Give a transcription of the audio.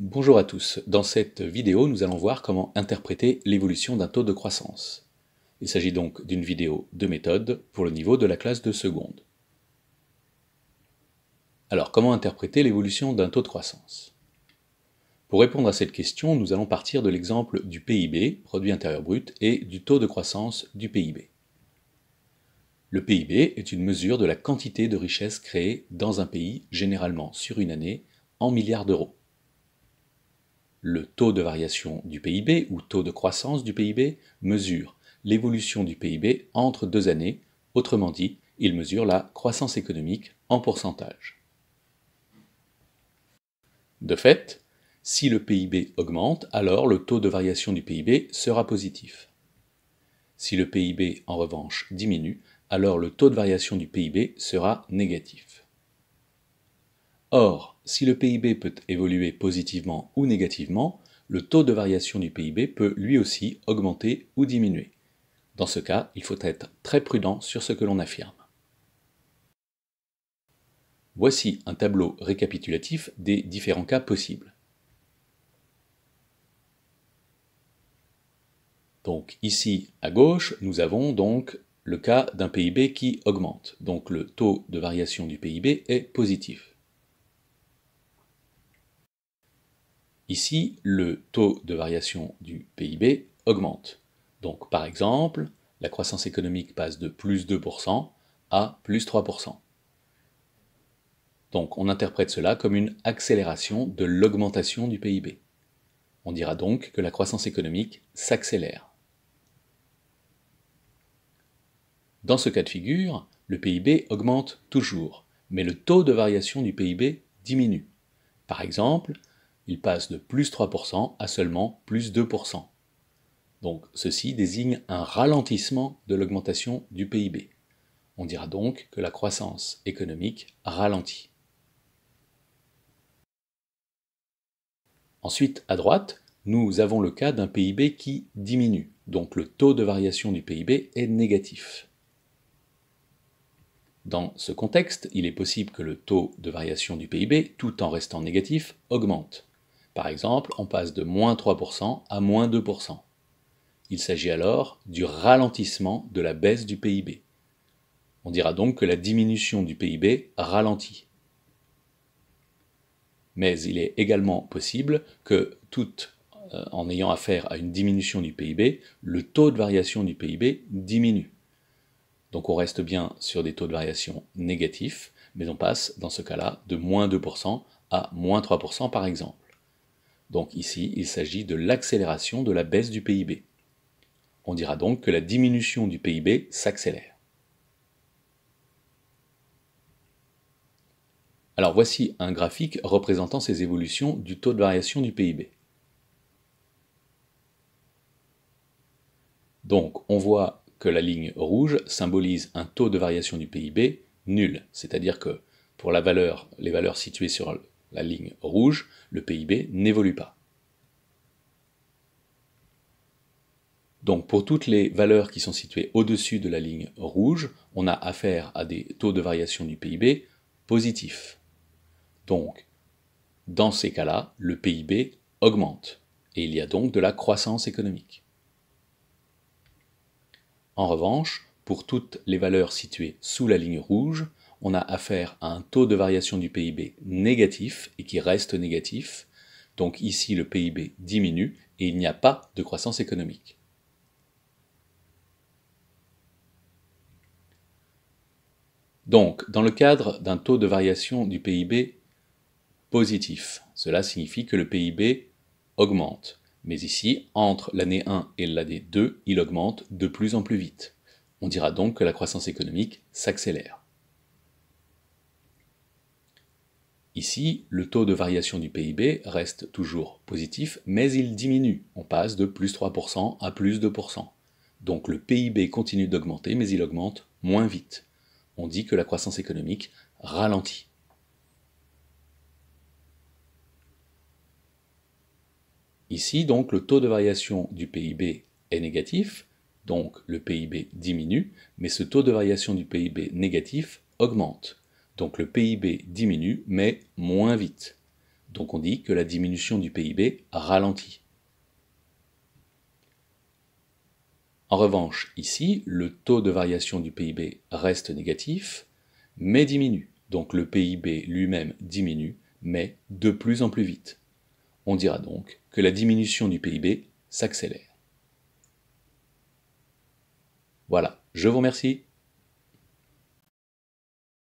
Bonjour à tous, dans cette vidéo nous allons voir comment interpréter l'évolution d'un taux de croissance. Il s'agit donc d'une vidéo de méthode pour le niveau de la classe de seconde. Alors comment interpréter l'évolution d'un taux de croissance Pour répondre à cette question, nous allons partir de l'exemple du PIB, produit intérieur brut, et du taux de croissance du PIB. Le PIB est une mesure de la quantité de richesse créée dans un pays, généralement sur une année, en milliards d'euros. Le taux de variation du PIB ou taux de croissance du PIB mesure l'évolution du PIB entre deux années, autrement dit, il mesure la croissance économique en pourcentage. De fait, si le PIB augmente, alors le taux de variation du PIB sera positif. Si le PIB, en revanche, diminue, alors le taux de variation du PIB sera négatif. Or, si le PIB peut évoluer positivement ou négativement, le taux de variation du PIB peut lui aussi augmenter ou diminuer. Dans ce cas, il faut être très prudent sur ce que l'on affirme. Voici un tableau récapitulatif des différents cas possibles. Donc ici à gauche, nous avons donc le cas d'un PIB qui augmente. Donc le taux de variation du PIB est positif. Ici, le taux de variation du PIB augmente. Donc par exemple, la croissance économique passe de plus 2% à plus 3%. Donc on interprète cela comme une accélération de l'augmentation du PIB. On dira donc que la croissance économique s'accélère. Dans ce cas de figure, le PIB augmente toujours, mais le taux de variation du PIB diminue. Par exemple, il passe de plus 3% à seulement plus 2%. Donc ceci désigne un ralentissement de l'augmentation du PIB. On dira donc que la croissance économique ralentit. Ensuite, à droite, nous avons le cas d'un PIB qui diminue, donc le taux de variation du PIB est négatif. Dans ce contexte, il est possible que le taux de variation du PIB, tout en restant négatif, augmente. Par exemple, on passe de moins 3% à moins 2%. Il s'agit alors du ralentissement de la baisse du PIB. On dira donc que la diminution du PIB ralentit. Mais il est également possible que, tout euh, en ayant affaire à une diminution du PIB, le taux de variation du PIB diminue. Donc on reste bien sur des taux de variation négatifs, mais on passe dans ce cas-là de moins 2% à moins 3% par exemple. Donc ici, il s'agit de l'accélération de la baisse du PIB. On dira donc que la diminution du PIB s'accélère. Alors voici un graphique représentant ces évolutions du taux de variation du PIB. Donc on voit que la ligne rouge symbolise un taux de variation du PIB nul, c'est-à-dire que pour la valeur, les valeurs situées sur la ligne rouge, le PIB n'évolue pas. Donc pour toutes les valeurs qui sont situées au-dessus de la ligne rouge, on a affaire à des taux de variation du PIB positifs. Donc dans ces cas-là, le PIB augmente et il y a donc de la croissance économique. En revanche, pour toutes les valeurs situées sous la ligne rouge, on a affaire à un taux de variation du PIB négatif et qui reste négatif. Donc ici, le PIB diminue et il n'y a pas de croissance économique. Donc, dans le cadre d'un taux de variation du PIB positif, cela signifie que le PIB augmente. Mais ici, entre l'année 1 et l'année 2, il augmente de plus en plus vite. On dira donc que la croissance économique s'accélère. Ici, le taux de variation du PIB reste toujours positif, mais il diminue. On passe de plus 3% à plus 2%. Donc le PIB continue d'augmenter, mais il augmente moins vite. On dit que la croissance économique ralentit. Ici, donc, le taux de variation du PIB est négatif, donc le PIB diminue, mais ce taux de variation du PIB négatif augmente. Donc le PIB diminue, mais moins vite. Donc on dit que la diminution du PIB ralentit. En revanche, ici, le taux de variation du PIB reste négatif, mais diminue. Donc le PIB lui-même diminue, mais de plus en plus vite. On dira donc que la diminution du PIB s'accélère. Voilà, je vous remercie.